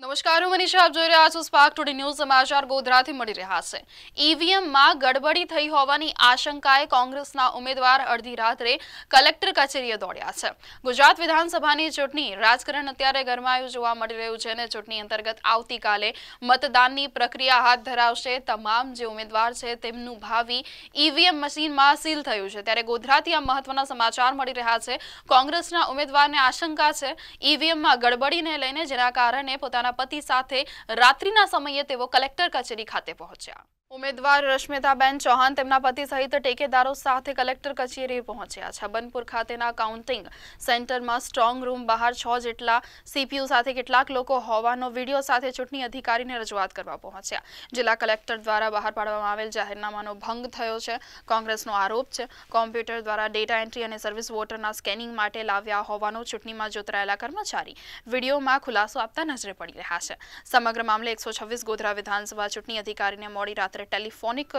નમસ્કાર હું મનીષા આપ જોઈ રહ્યા છો સ્પાર્ક ટુડે ન્યૂઝ સમાચાર ગોધરાથી મળી રહ્યા છે ઈવીએમમાં e ગડબડી થઈ હોવાની આશંકાએ કોંગ્રેસના ઉમેદવાર અડધી રાત્રે કલેક્ટર કચેરીએ દોડ્યા છે ગુજરાત વિધાનસભાની ચૂંટણી રાજકારણ અત્યારે ગરમાયું જોવા મળી રહ્યું છે અને ચૂંટણી અંતર્ગત આવતીકાલે મતદાનની પ્રક્રિયા હાથ ધરાવશે તમામ જે ઉમેદવાર છે તેમનું ભાવિ ઈવીએમ e મશીનમાં સીલ થયું છે ત્યારે ગોધરાથી આ મહત્વના સમાચાર મળી રહ્યા છે કોંગ્રેસના ઉમેદવારને આશંકા છે ઈવીએમમાં e ગડબડીને લઈને જેના કારણે પોતાના તારા પતિ સાથે રાત્રિના સમયે તેઓ કલેક્ટર કચેરી ખાતે પહોંચ્યા ઉમેદવાર રશ્મિતાબેન ચૌહાણ તેમના પતિ સહિત ટેકેદારો સાથે કલેક્ટર કચેરી પહોંચ્યા છે બનપુર ખાતેના કાઉન્ટિંગ સેન્ટરમાં સ્ટ્રોંગ રૂમ બહાર 6 જેટલા સીપીયુ સાથે કેટલાક લોકો હોવાનો વિડિયો સાથે ચૂંટણી અધિકારીને રજવાત કરવા પહોંચ્યા જિલ્લા કલેક્ટર દ્વારા બહાર પાડવામાં આવેલ જાહેરનામાનો ભંગ થયો છે કોંગ્રેસનો આરોપ છે કમ્પ્યુટર દ્વારા ડેટા એન્ટ્રી અને સર્વિસ વોટરના સ્કેનિંગ માટે લાવ્યા હોવાનો ચૂંટણીમાં જોતરાયેલા કર્મચારી વીડિયોમાં ખુલાસો આપતા નજરે પડી રહ્યા છે સમગ્ર મામલે 126 ગોધરા વિધાનસભા ચૂંટણી અધિકારીને મોડી રાત્રે માત્ર ટેલિફોનિક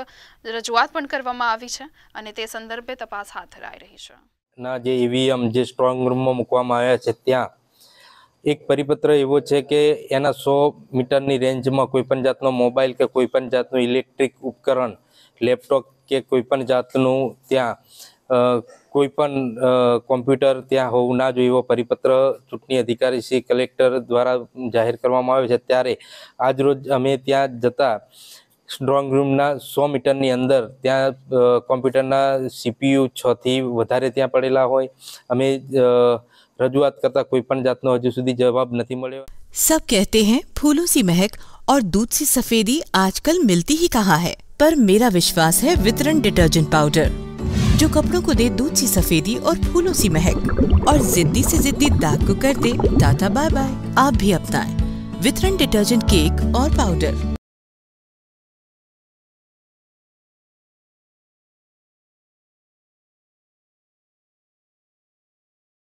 રજૂઆત પણ કરવામાં આવી છે અને તે સંદર્ભે તપાસ હાથ ધરાઈ રહી છે ના જે ઈવીએમ જે સ્ટ્રોંગ રૂમમાં મૂકવામાં આવ્યા છે ત્યાં એક પરિપત્ર એવો છે કે એના સો મીટરની રેન્જમાં કોઈપણ જાતનો મોબાઈલ કે કોઈપણ જાતનું ઇલેક્ટ્રિક ઉપકરણ લેપટોપ કે કોઈ પણ જાતનું ત્યાં કોઈ પણ કોમ્પ્યુટર ત્યાં હોવું ના જોઈએ એવો પરિપત્ર ચૂંટણી અધિકારી શ્રી કલેક્ટર દ્વારા જાહેર કરવામાં આવ્યો છે ત્યારે આજરોજ અમે ત્યાં જતાં સ્ટ્રોંગ રૂમના સો मीटर अंदर ત્યાં કોમ્પ્યુટરના સીપીયુ છથી વધારે ત્યાં પડેલા હોય અમે રજૂઆત કરતા કોઈ પણ જાતનો હજુ સુધી सब कहते हैं फूलों सी महक और दूध सी सफेदी आजकल मिलती ही कहाँ है पर मेरा विश्वास है वितरण डिटर्जेंट पाउडर जो कपड़ों को दे दूध सी सफेदी और फूलों सी महक और जिद्दी से जिद्दी दाग को कर दे टाटा बाय बाय आप भी अपनाएं वितरण डिटर्जेंट केक और पाउडर